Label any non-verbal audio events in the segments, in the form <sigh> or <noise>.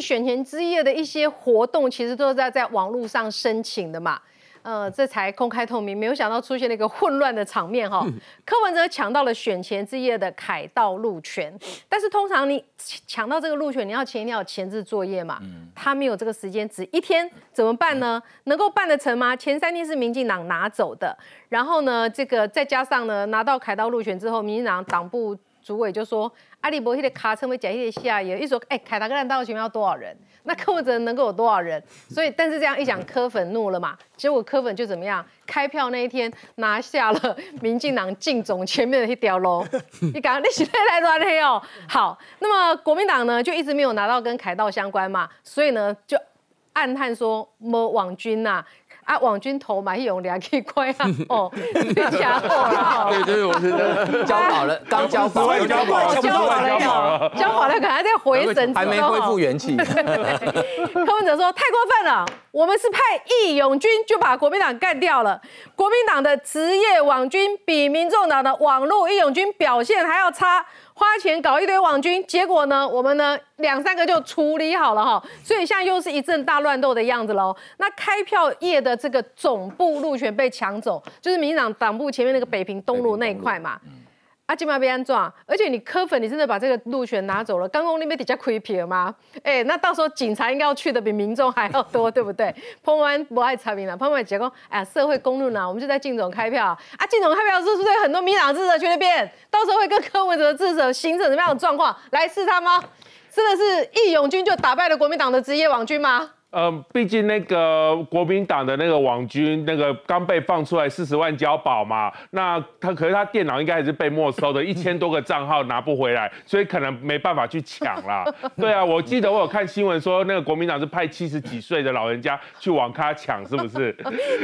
选前之夜的一些活动，其实都是要在网络上申请的嘛，呃，这才公开透明。没有想到出现了一个混乱的场面哈。<laughs> 柯文哲抢到了选前之夜的凯道路权，但是通常你抢到这个路权，你要前一天有前置作业嘛，他没有这个时间，只一天，怎么办呢？能够办得成吗？前三天是民进党拿走的，然后呢，这个再加上呢，拿到凯道路权之后，民进党党部。主委就说：“阿里伯克的卡车没减一点下啊！”一说：“哎，凯达格兰道前面要多少人？那柯文哲能够有多少人？”所以，但是这样一讲，柯粉怒了嘛？结果柯粉就怎么样？开票那一天拿下了民进党进总前面的一条龙。<laughs> 你讲你是来来乱黑哦！好，那么国民党呢，就一直没有拿到跟凯道相关嘛，所以呢，就暗叹说：“莫网军呐。”啊，网军头嘛，是勇力还可以快啊！<laughs> 哦，<laughs> <laughs> 交保了，对对，我是的，交保了，刚交保，交保了，交保了，交了，可能还在回神，还没恢复元气。柯文哲说：“太过分了，我们是派义勇军就把国民党干掉了，国民党的职业网军比民众党的网络义勇军表现还要差。”花钱搞一堆网军，结果呢，我们呢两三个就处理好了哈，所以现在又是一阵大乱斗的样子喽。那开票业的这个总部路权被抢走，就是民进党党部前面那个北平东路那一块嘛。阿金马被安撞，而且你柯粉，你真的把这个路权拿走了，刚刚那边比较亏皮了吗？哎，那到时候警察应该要去的比民众还要多，对不对？潘 <laughs> 文不爱查民了，潘文只讲哎，社会公论呢，我们就在晋总开票。啊，晋总开票是是不是很多民党支持去那边？到时候会跟柯文哲支持形成什么样的状况？来，试探吗？真的是义勇军就打败了国民党的职业网军吗？呃，毕竟那个国民党的那个网军，那个刚被放出来四十万交保嘛，那他可是他电脑应该还是被没收的，<laughs> 一千多个账号拿不回来，所以可能没办法去抢啦。<laughs> 对啊，我记得我有看新闻说，那个国民党是派七十几岁的老人家去网咖抢，是不是？<laughs>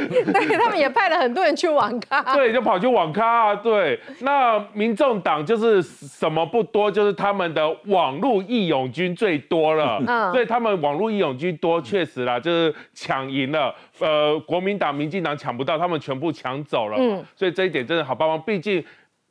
对，他们也派了很多人去网咖，对，就跑去网咖。啊。对，那民众党就是什么不多，就是他们的网络义勇军最多了，所以他们网络义勇军多去。确实啦，就是抢赢了，呃，国民党、民进党抢不到，他们全部抢走了，所以这一点真的好帮忙。毕竟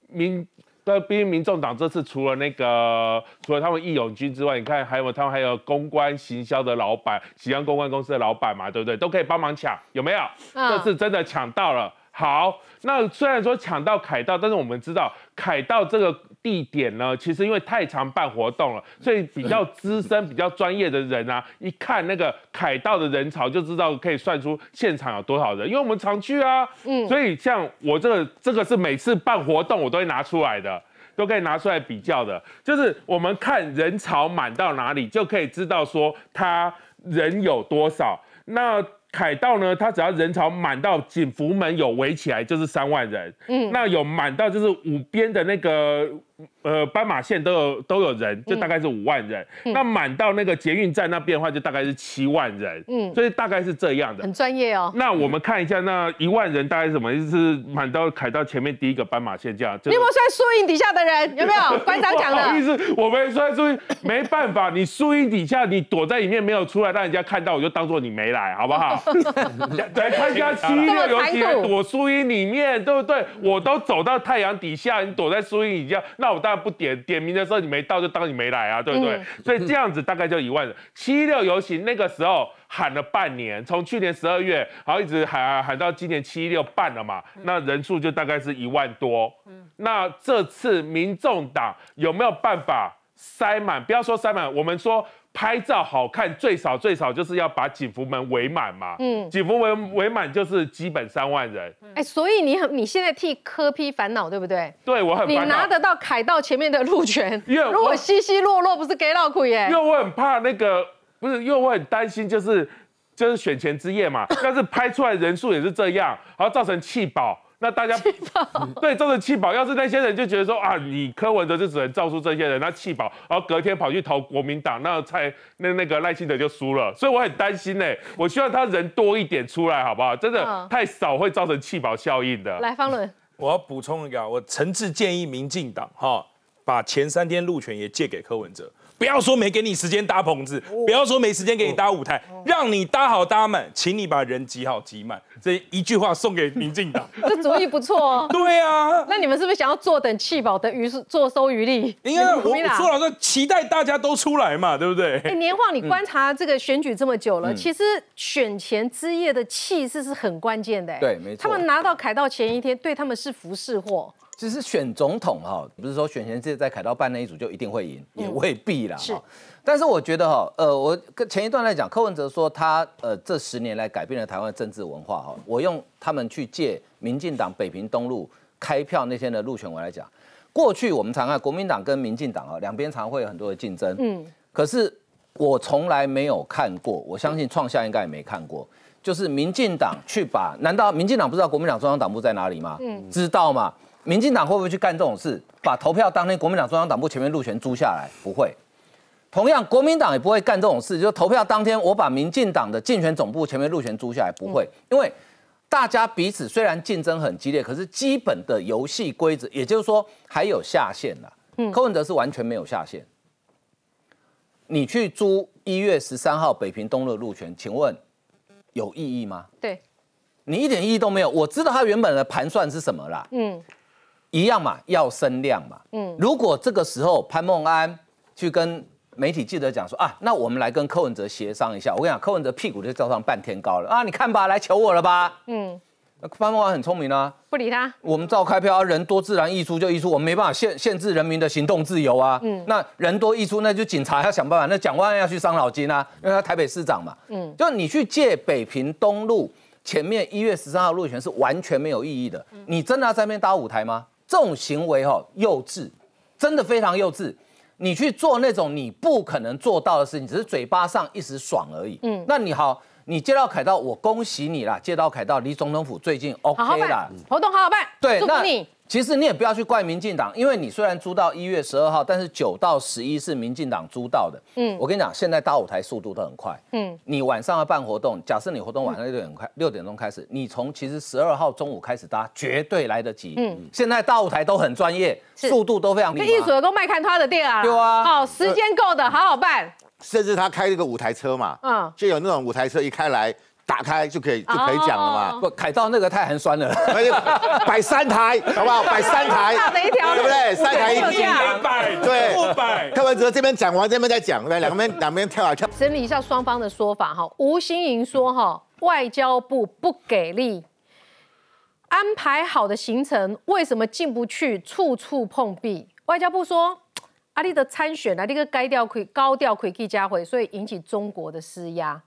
民，对，毕竟民众党这次除了那个，除了他们义勇军之外，你看还有他们还有公关行销的老板，喜安公关公司的老板嘛，对不对？都可以帮忙抢，有没有？这次真的抢到了。好，那虽然说抢到凯道，但是我们知道凯道这个。地点呢？其实因为太常办活动了，所以比较资深、比较专业的人啊，一看那个凯道的人潮，就知道可以算出现场有多少人。因为我们常去啊，嗯，所以像我这个，这个是每次办活动我都会拿出来的，都可以拿出来比较的。就是我们看人潮满到哪里，就可以知道说他人有多少。那凯道呢？他只要人潮满到锦福门有围起来，就是三万人。嗯，那有满到就是五边的那个。呃，斑马线都有都有人，就大概是五万人。那满到那个捷运站那边的话，就大概是七万人。嗯，所以大概是这样的。很专业哦。那我们看一下，那一万人大概什么？就是满到踩到前面第一个斑马线架。你有没有算树荫底下的人？有没有？<laughs> 馆长讲的意思，我没算树荫，没办法，你树荫底下你躲在里面没有出来，让人家看到，我就当做你没来，好不好？<laughs> 来参加七六，游几躲树荫里面，对不对？我都走到太阳底下，你躲在树荫底下。那我当然不点点名的时候，你没到就当你没来啊，对不对？所以这样子大概就一万人。七一六游行那个时候喊了半年，从去年十二月然后一直喊喊到今年七一六办了嘛，那人数就大概是一万多。嗯，那这次民众党有没有办法塞满？不要说塞满，我们说。拍照好看最少最少就是要把警服门围满嘛，嗯，警服门围满就是基本三万人。哎，所以你很你现在替柯批烦恼对不对？对我很，你拿得到凯道前面的路权？因为如果稀稀落落不是给老鬼耶？因为我很怕那个不是，因为我很担心就是就是选前之夜嘛，<laughs> 但是拍出来人数也是这样，然后造成弃保。那大家 <laughs> 对造成气爆，要是那些人就觉得说啊，你柯文哲就只能造出这些人，那气爆，然后隔天跑去投国民党，那蔡那那个赖清德就输了，所以我很担心呢，我希望他人多一点出来，好不好？真的太少会造成气爆效应的。来，方伦，我要补充一个，我诚挚建议民进党哈，把前三天路权也借给柯文哲。不要说没给你时间搭棚子，不要说没时间给你搭舞台，让你搭好搭满，请你把人挤好挤满。这一句话送给民进党，<laughs> 这主意不错哦。<laughs> 对啊，那你们是不是想要坐等弃保，的余是坐收渔利？应该我说老实，期待大家都出来嘛，对不对？年晃，你观察这个选举这么久了，其实选前之夜的气势是很关键的。对，没错。他们拿到凯道前一天，对他们是福是祸。其实选总统哈，不是说选前在在凯道办那一组就一定会赢，也未必啦。是，但是我觉得哈，呃，我跟前一段来讲，柯文哲说他呃这十年来改变了台湾的政治文化哈。我用他们去借民进党北平东路开票那天的路权文来讲，过去我们常看国民党跟民进党啊，两边常会有很多的竞争。嗯。可是我从来没有看过，我相信创下应该也没看过，就是民进党去把，难道民进党不知道国民党中央党部在哪里吗？嗯，知道吗？民进党会不会去干这种事？把投票当天国民党中央党部前面路权租下来？不会。同样，国民党也不会干这种事。就投票当天，我把民进党的竞选总部前面路权租下来？不会。因为大家彼此虽然竞争很激烈，可是基本的游戏规则，也就是说还有下限的。柯文哲是完全没有下限。你去租一月十三号北平东路路权，请问有意义吗？对。你一点意义都没有。我知道他原本的盘算是什么啦。嗯。一样嘛，要升量嘛。嗯，如果这个时候潘孟安去跟媒体记者讲说啊，那我们来跟柯文哲协商一下。我跟你讲，柯文哲屁股都照上半天高了啊！你看吧，来求我了吧？嗯，潘孟安很聪明啊，不理他。我们照开票，人多自然溢出就溢出，我们没办法限限制人民的行动自由啊。嗯，那人多溢出，那就警察要想办法。那蒋万要去伤脑筋啊，因为他台北市长嘛。嗯，就你去借北平东路前面一月十三号路权是完全没有意义的。你真的要在那边搭舞台吗？这种行为哈幼稚，真的非常幼稚。你去做那种你不可能做到的事情，只是嘴巴上一时爽而已。嗯，那你好，你接到凯道，我恭喜你啦！接到凯道，离总统府最近，OK 啦。活动好好办，对，祝福你。其实你也不要去怪民进党，因为你虽然租到一月十二号，但是九到十一是民进党租到的。嗯，我跟你讲，现在大舞台速度都很快。嗯，你晚上要办活动，假设你活动晚上六点开，六点钟开始，你从其实十二号中午开始搭，绝对来得及。嗯，现在大舞台都很专业，速度都非常快。那艺术的都卖看他的店啊？对啊。哦，时间够的，好好办。甚至他开一个舞台车嘛，嗯，就有那种舞台车一开来。打开就可以就可以讲了嘛，不，凯道那个太寒酸了，那就 <laughs> 摆三台好不好？摆三台，差哪一条对不对？三台一斤，摆，对，不摆。看完之后这边讲完，这边再讲，来，两边两边跳啊跳。整理一下双方的说法哈，吴新莹说哈，外交部不给力，安排好的行程为什么进不去，处处碰壁？外交部说，阿力的参选啊，这个高调可以高调可以加回，所以引起中国的施压。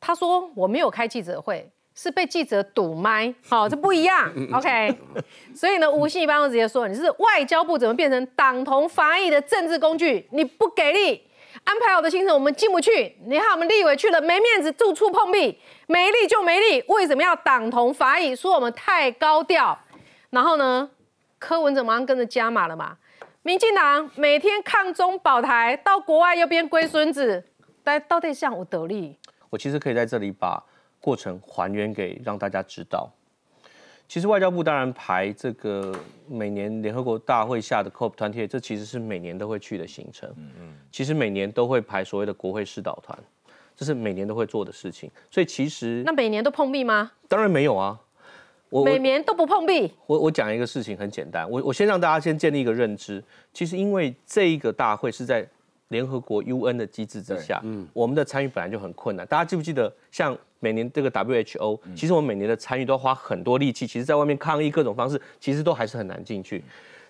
他说我没有开记者会，是被记者堵麦，好，这不一样，OK。所以呢，吴信般就直接说，你是外交部怎么变成党同伐异的政治工具？你不给力，安排我的行程我们进不去，你看我们立委去了没面子，住处碰壁，没力就没力，为什么要党同伐异？说我们太高调，然后呢，柯文哲马上跟着加码了嘛，民进党每天抗中保台，到国外又变龟孙子，但到底像我得力。我其实可以在这里把过程还原给让大家知道。其实外交部当然排这个每年联合国大会下的 c o p 2体，这其实是每年都会去的行程。嗯嗯。其实每年都会排所谓的国会视导团，这是每年都会做的事情。所以其实那每年都碰壁吗？当然没有啊，我每年都不碰壁。我我讲一个事情很简单，我我先让大家先建立一个认知。其实因为这一个大会是在。联合国 UN 的机制之下，嗯，我们的参与本来就很困难。大家记不记得，像每年这个 WHO，其实我们每年的参与都要花很多力气。其实，在外面抗议各种方式，其实都还是很难进去。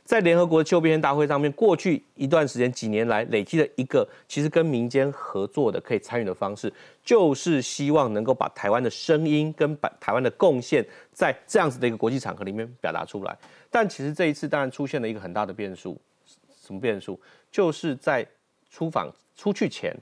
在联合国的气候变大会上面，过去一段时间、几年来累积的一个，其实跟民间合作的可以参与的方式，就是希望能够把台湾的声音跟把台湾的贡献，在这样子的一个国际场合里面表达出来。但其实这一次，当然出现了一个很大的变数，什么变数？就是在出访出去前，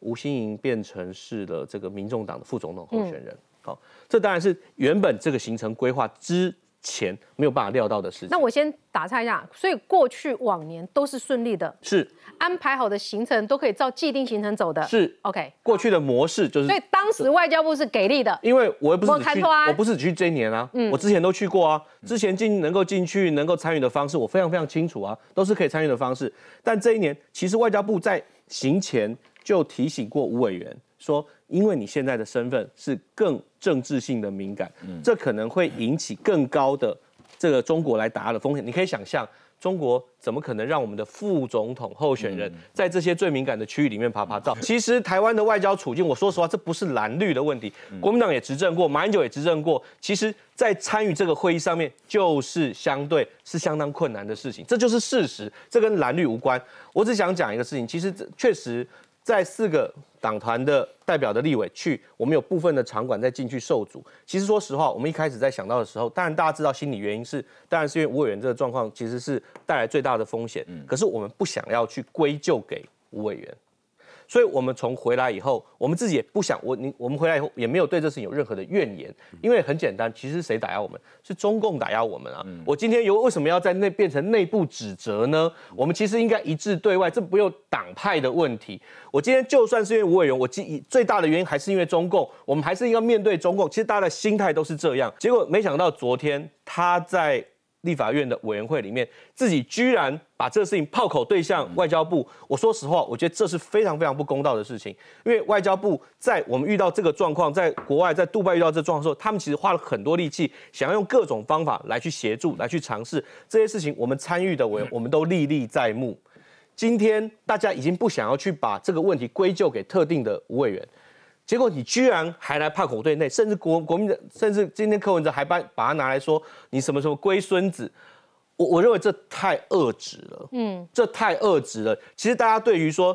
吴新盈变成是了这个民众党的副总统候选人。好，这当然是原本这个行程规划之。前没有办法料到的事情，那我先打岔一下。所以过去往年都是顺利的，是安排好的行程都可以照既定行程走的，是 OK。过去的模式就是，所以当时外交部是给力的，因为我不是我不是只去这一年啊，嗯，我之前都去过啊，之前进能够进去能够参与的方式我非常非常清楚啊，都是可以参与的方式。但这一年其实外交部在行前就提醒过吴委员说，因为你现在的身份是更。政治性的敏感，这可能会引起更高的这个中国来打的风险。你可以想象，中国怎么可能让我们的副总统候选人在这些最敏感的区域里面爬爬照？其实，台湾的外交处境，我说实话，这不是蓝绿的问题。国民党也执政过，马英九也执政过。其实，在参与这个会议上面，就是相对是相当困难的事情，这就是事实，这跟蓝绿无关。我只想讲一个事情，其实确实。在四个党团的代表的立委去，我们有部分的场馆在进去受阻。其实说实话，我们一开始在想到的时候，当然大家知道心理原因是，当然是因为吴委员这个状况其实是带来最大的风险。可是我们不想要去归咎给吴委员。所以，我们从回来以后，我们自己也不想我你我们回来以后也没有对这事情有任何的怨言，因为很简单，其实谁打压我们是中共打压我们啊！我今天又为什么要在内变成内部指责呢？我们其实应该一致对外，这不用党派的问题。我今天就算是因为吴伟荣，我最最大的原因还是因为中共，我们还是应该面对中共。其实大家的心态都是这样，结果没想到昨天他在。立法院的委员会里面，自己居然把这个事情炮口对向外交部。我说实话，我觉得这是非常非常不公道的事情。因为外交部在我们遇到这个状况，在国外在杜拜遇到这状况的时候，他们其实花了很多力气，想要用各种方法来去协助、来去尝试这些事情。我们参与的，委员，我们都历历在目。今天大家已经不想要去把这个问题归咎给特定的吴委员。结果你居然还来怕口对内，甚至国国民的，甚至今天柯文哲还把把他拿来说你什么什么龟孙子，我我认为这太遏制了，嗯，这太遏制了。其实大家对于说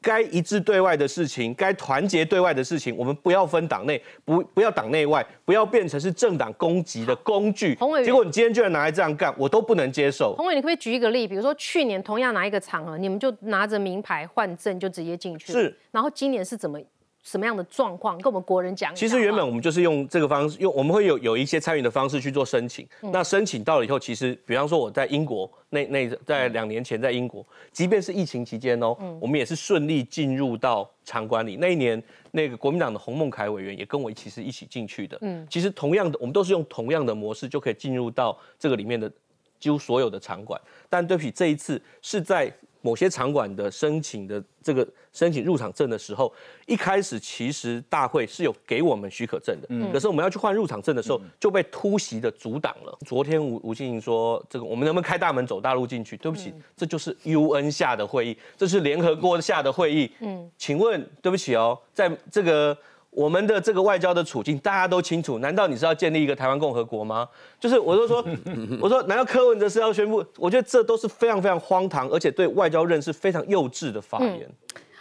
该一致对外的事情，该团结对外的事情，我们不要分党内，不不要党内外，不要变成是政党攻击的工具。洪伟，结果你今天居然拿来这样干，我都不能接受。洪伟，你可不可以举一个例，比如说去年同样拿一个场合，你们就拿着名牌换证就直接进去了，是，然后今年是怎么？什么样的状况跟我们国人讲？其实原本我们就是用这个方式，用我们会有有一些参与的方式去做申请。那申请到了以后，其实比方说我在英国那那在两年前在英国，即便是疫情期间哦，我们也是顺利进入到场馆里。那一年那个国民党的洪孟凯委员也跟我其实一起进去的。嗯，其实同样的，我们都是用同样的模式就可以进入到这个里面的几乎所有的场馆。但对比这一次是在。某些场馆的申请的这个申请入场证的时候，一开始其实大会是有给我们许可证的，嗯，可是我们要去换入场证的时候就被突袭的阻挡了。昨天吴吴欣莹说，这个我们能不能开大门走大路进去？对不起，这就是 U N 下的会议，这是联合国下的会议，嗯，请问，对不起哦，在这个。我们的这个外交的处境，大家都清楚。难道你是要建立一个台湾共和国吗？就是我都说，<laughs> 我说难道柯文哲是要宣布？我觉得这都是非常非常荒唐，而且对外交认识非常幼稚的发言。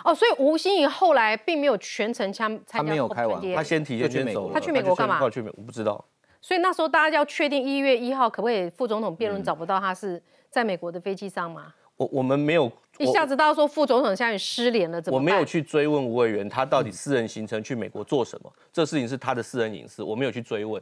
哦，所以吴欣颖后来并没有全程枪，他没有开完，他先提前去走了，他去美国干嘛？去美我不知道。所以那时候大家要确定一月一号可不可以副总统辩论找不到他是在美国的飞机上吗？我我们没有。一下子到说副总统现在失联了，怎么办？我没有去追问吴委员，他到底私人行程去美国做什么？这事情是他的私人隐私，我没有去追问。